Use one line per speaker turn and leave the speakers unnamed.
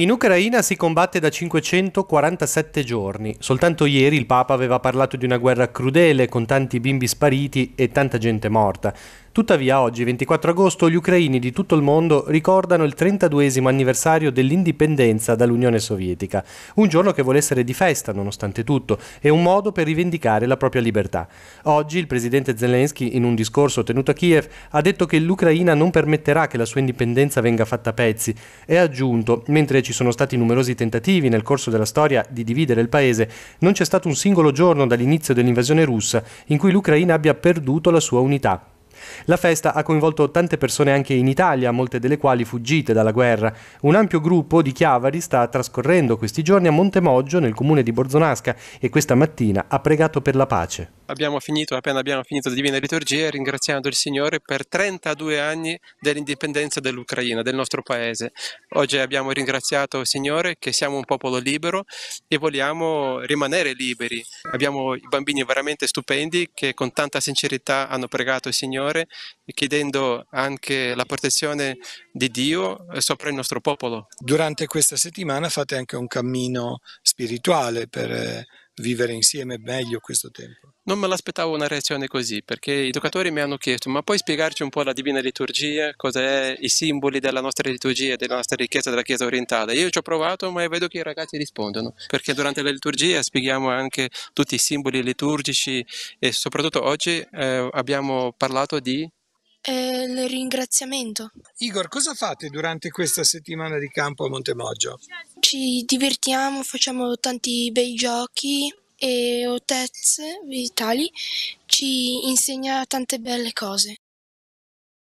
In Ucraina si combatte da 547 giorni. Soltanto ieri il Papa aveva parlato di una guerra crudele con tanti bimbi spariti e tanta gente morta. Tuttavia oggi, 24 agosto, gli ucraini di tutto il mondo ricordano il 32 anniversario dell'indipendenza dall'Unione Sovietica, un giorno che vuole essere di festa nonostante tutto e un modo per rivendicare la propria libertà. Oggi il presidente Zelensky, in un discorso tenuto a Kiev, ha detto che l'Ucraina non permetterà che la sua indipendenza venga fatta a pezzi e ha aggiunto, mentre ci ci sono stati numerosi tentativi nel corso della storia di dividere il paese, non c'è stato un singolo giorno dall'inizio dell'invasione russa in cui l'Ucraina abbia perduto la sua unità. La festa ha coinvolto tante persone anche in Italia, molte delle quali fuggite dalla guerra. Un ampio gruppo di Chiavari sta trascorrendo questi giorni a Montemoggio, nel comune di Borzonasca, e questa mattina ha pregato per la pace
abbiamo finito, appena abbiamo finito la Divina Liturgia, ringraziando il Signore per 32 anni dell'indipendenza dell'Ucraina, del nostro paese. Oggi abbiamo ringraziato il Signore che siamo un popolo libero e vogliamo rimanere liberi. Abbiamo i bambini veramente stupendi che con tanta sincerità hanno pregato il Signore chiedendo anche la protezione di Dio eh, sopra il nostro popolo.
Durante questa settimana fate anche un cammino spirituale per eh, vivere insieme meglio questo tempo.
Non me l'aspettavo una reazione così, perché i educatori mi hanno chiesto, ma puoi spiegarci un po' la Divina Liturgia, cosa cos'è, i simboli della nostra liturgia, della nostra ricchezza della Chiesa orientale? Io ci ho provato, ma vedo che i ragazzi rispondono, perché durante la liturgia spieghiamo anche tutti i simboli liturgici e soprattutto oggi eh, abbiamo parlato di
eh, il ringraziamento. Igor, cosa fate durante questa settimana di campo a Montemoggio? Ci divertiamo, facciamo tanti bei giochi e
Otez Vitali ci insegna tante belle cose.